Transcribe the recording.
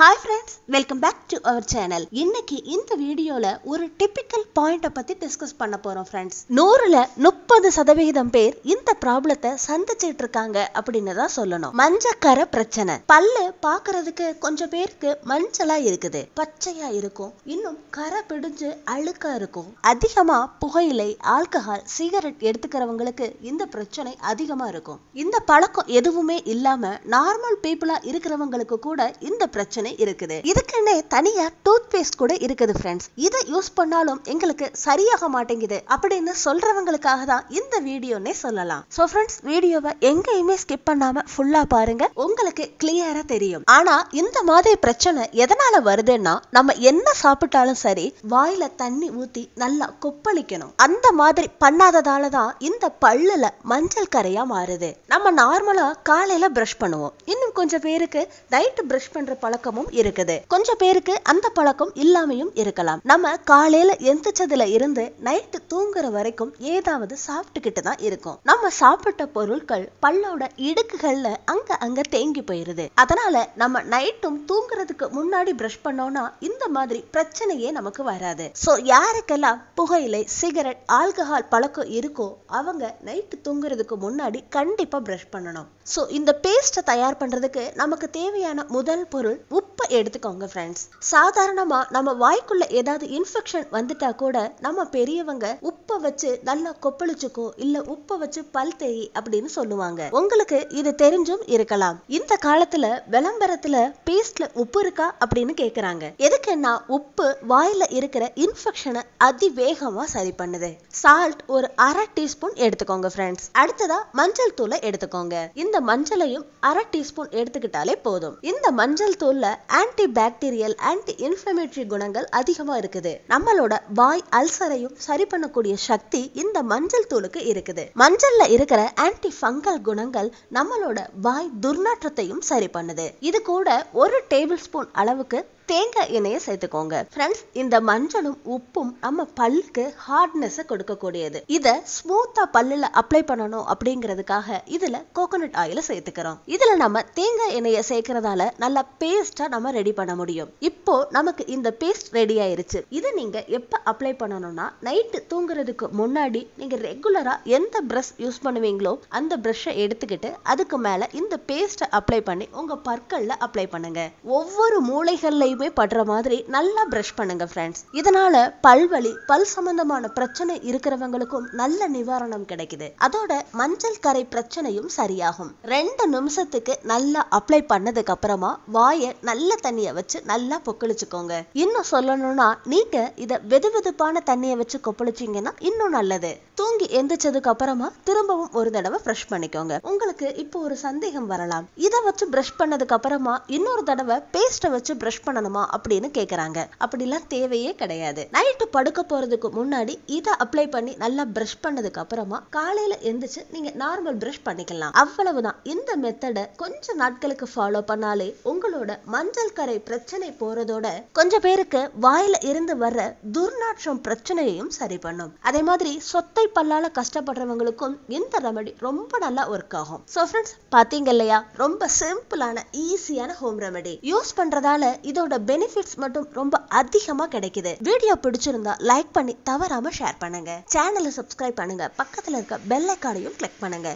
hi friends welcome back to our channel இன்னைக்கு இந்த வீடியோல ஒரு டிபிக்கல் பாயிண்ட்டை பத்தி டிஸ்கஸ் பண்ண போறோம் ஃப்ரெண்ட்ஸ் நூறுல முப்பது சதவிகிதம் பேர் இந்த ப்ராப்ளத்தை சந்திச்சிட்டு இருக்காங்க அப்படின்னு தான் சொல்லணும் மஞ்சக்கரை பிரச்சனை பல்லு பாக்குறதுக்கு கொஞ்சம் பேருக்கு மஞ்சளா இருக்குது பச்சையா இருக்கும் இன்னும் கரை பிடிஞ்சு அழுக்கா இருக்கும் அதிகமா புகையிலை ஆல்கஹால் சிகரெட் எடுத்துக்கிறவங்களுக்கு இந்த பிரச்சனை அதிகமா இருக்கும் இந்த பழக்கம் எதுவுமே இல்லாம நார்மல் பீப்புளா இருக்கிறவங்களுக்கு கூட இந்த பிரச்சனை ஆப்ஷனே இருக்குது இதுக்குன்னே தனியா டூத் பேஸ்ட் கூட இருக்குது ஃப்ரெண்ட்ஸ் இதை யூஸ் பண்ணாலும் எங்களுக்கு சரியாக மாட்டேங்குது அப்படின்னு சொல்றவங்களுக்காக தான் இந்த வீடியோனே சொல்லலாம் சோ ஃப்ரெண்ட்ஸ் வீடியோவை எங்கேயுமே ஸ்கிப் பண்ணாம ஃபுல்லா பாருங்க உங்களுக்கு கிளியரா தெரியும் ஆனா இந்த மாதிரி பிரச்சனை எதனால வருதுன்னா நம்ம என்ன சாப்பிட்டாலும் சரி வாயில தண்ணி ஊத்தி நல்லா கொப்பளிக்கணும் அந்த மாதிரி பண்ணாததால தான் இந்த பல்லுல மஞ்சள் கரையா மாறுது நம்ம நார்மலா காலையில பிரஷ் பண்ணுவோம் இன்னும் கொஞ்சம் பேருக்கு நைட்டு பிரஷ் பண்ற பழக்கம் பழக்கமும் இருக்குது கொஞ்சம் பேருக்கு அந்த பழக்கம் இல்லாமையும் இருக்கலாம் நம்ம காலையில எந்திரிச்சதுல இருந்து நைட்டு தூங்குற வரைக்கும் ஏதாவது சாப்பிட்டுக்கிட்டு தான் இருக்கும் நம்ம சாப்பிட்ட பொருட்கள் பல்லோட இடுக்குகள்ல அங்க அங்க தேங்கி போயிருது அதனால நம்ம நைட்டும் தூங்குறதுக்கு முன்னாடி பிரஷ் பண்ணோம்னா இந்த மாதிரி பிரச்சனையே நமக்கு வராது சோ யாருக்கெல்லாம் புகையிலை சிகரெட் ஆல்கஹால் பழக்கம் இருக்கோ அவங்க நைட்டு தூங்குறதுக்கு முன்னாடி கண்டிப்பா பிரஷ் பண்ணணும் சோ இந்த பேஸ்ட்டை தயார் பண்றதுக்கு நமக்கு தேவையான முதல் பொருள் உப்பை எடுத்துக்கோங்க ஃப்ரெண்ட்ஸ் சாதாரணமாக நம்ம வாய்க்குள்ள ஏதாவது இன்ஃபெக்ஷன் வந்துட்டா கூட நம்ம பெரியவங்க உப்பை வச்சு நல்லா கொப்பளிச்சுக்கோ இல்ல உப்பை வச்சு பல் தேய் அப்படின்னு சொல்லுவாங்க உங்களுக்கு இது தெரிஞ்சும் இருக்கலாம் இந்த காலத்துல விளம்பரத்துல பேஸ்ட்ல உப்பு இருக்கா அப்படின்னு கேக்குறாங்க எதுக்குன்னா உப்பு வாயில இருக்கிற இன்ஃபெக்ஷனை அதிவேகமா சரி பண்ணுது சால்ட் ஒரு அரை டீஸ்பூன் எடுத்துக்கோங்க ஃப்ரெண்ட்ஸ் அடுத்ததா மஞ்சள் தூளை எடுத்துக்கோங்க இந்த மஞ்சளையும் அரை டீஸ்பூன் எடுத்துக்கிட்டாலே போதும் இந்த மஞ்சள் தூள்ல ஆன்டி பாக்டீரியல் ஆன்டி இன்ஃப்ளமேட்டரி குணங்கள் அதிகமாக இருக்குது நம்மளோட வாய் அல்சரையும் சரி பண்ணக்கூடிய சக்தி இந்த மஞ்சள் தூளுக்கு இருக்குது மஞ்சள்ல இருக்கிற ஆன்டி ஃபங்கல் குணங்கள் நம்மளோட வாய் துர்நாற்றத்தையும் சரி பண்ணுது இது கூட ஒரு டேபிள் ஸ்பூன் அளவுக்கு தேங்காய் எண்ணெயை சேர்த்துக்கோங்க ஃப்ரெண்ட்ஸ் இந்த மஞ்சளும் உப்பும் நம்ம பல்லுக்கு ஹார்ட்னஸ் கொடுக்கக்கூடியது இதை ஸ்மூத்தா பல்லுல அப்ளை பண்ணணும் அப்படிங்கிறதுக்காக இதுல கோகோனட் ஆயில சேர்த்துக்கிறோம் இதுல நம்ம தேங்காய் எண்ணெயை சேர்க்கறதால நல்ல பேஸ்டா நம்ம ரெடி பண்ண முடியும் இப்போ நமக்கு இந்த பேஸ்ட் ரெடி ஆயிருச்சு இதை நீங்க எப்ப அப்ளை பண்ணணும்னா நைட்டு தூங்குறதுக்கு முன்னாடி நீங்க ரெகுலரா எந்த பிரஷ் யூஸ் பண்ணுவீங்களோ அந்த பிரஷ்ஷை எடுத்துக்கிட்டு அதுக்கு மேல இந்த பேஸ்ட்டை அப்ளை பண்ணி உங்க பற்கள்ல அப்ளை பண்ணுங்க ஒவ்வொரு மூளைகள்ல எப்பயுமே படுற மாதிரி நல்லா ப்ரஷ் பண்ணுங்க ஃப்ரெண்ட்ஸ் இதனால பல்வலி பல் சம்பந்தமான பிரச்சனை இருக்கிறவங்களுக்கும் நல்ல நிவாரணம் கிடைக்குது அதோட மஞ்சள் கரை பிரச்சனையும் சரியாகும் ரெண்டு நிமிஷத்துக்கு நல்லா அப்ளை பண்ணதுக்கு அப்புறமா வாயை நல்ல தண்ணிய வச்சு நல்லா பொக்களிச்சுக்கோங்க இன்னும் சொல்லணும்னா நீங்க இத வெது வெதுப்பான தண்ணிய வச்சு கொப்பளிச்சீங்கன்னா இன்னும் நல்லது தூங்கி எந்திரிச்சதுக்கு அப்புறமா திரும்பவும் ஒரு தடவை பிரஷ் பண்ணிக்கோங்க உங்களுக்கு இப்போ ஒரு சந்தேகம் வரலாம் இதை வச்சு பிரஷ் பண்ணதுக்கு அப்புறமா இன்னொரு தடவை பேஸ்ட்டை வச்சு பிரஷ் பண்ண பண்ணணுமா அப்படின்னு கேக்குறாங்க அப்படிலாம் தேவையே கிடையாது நைட்டு படுக்க போறதுக்கு முன்னாடி இதை அப்ளை பண்ணி நல்லா பிரஷ் பண்ணதுக்கு அப்புறமா காலையில எந்திரிச்சு நீங்க நார்மல் பிரஷ் பண்ணிக்கலாம் அவ்வளவுதான் இந்த மெத்தடை கொஞ்ச நாட்களுக்கு ஃபாலோ பண்ணாலே உங்களோட மஞ்சள் கரை பிரச்சனை போறதோட கொஞ்ச பேருக்கு வாயில இருந்து வர்ற துர்நாற்றம் பிரச்சனையையும் சரி பண்ணும் அதே மாதிரி சொத்தை பல்லால கஷ்டப்படுறவங்களுக்கும் இந்த ரெமடி ரொம்ப நல்லா ஒர்க் ஆகும் ஸோ ஃப்ரெண்ட்ஸ் பாத்தீங்க இல்லையா ரொம்ப சிம்பிளான ஈஸியான ஹோம் ரெமடி யூஸ் பண்றதால இதோட இதோட பெனிஃபிட்ஸ் மட்டும் ரொம்ப அதிகமா கிடைக்குது வீடியோ பிடிச்சிருந்தா லைக் பண்ணி தவறாம ஷேர் பண்ணுங்க சேனலை சப்ஸ்கிரைப் பண்ணுங்க பக்கத்துல இருக்க பெல் ஐக்கானையும் கிளிக் பண்ணுங்க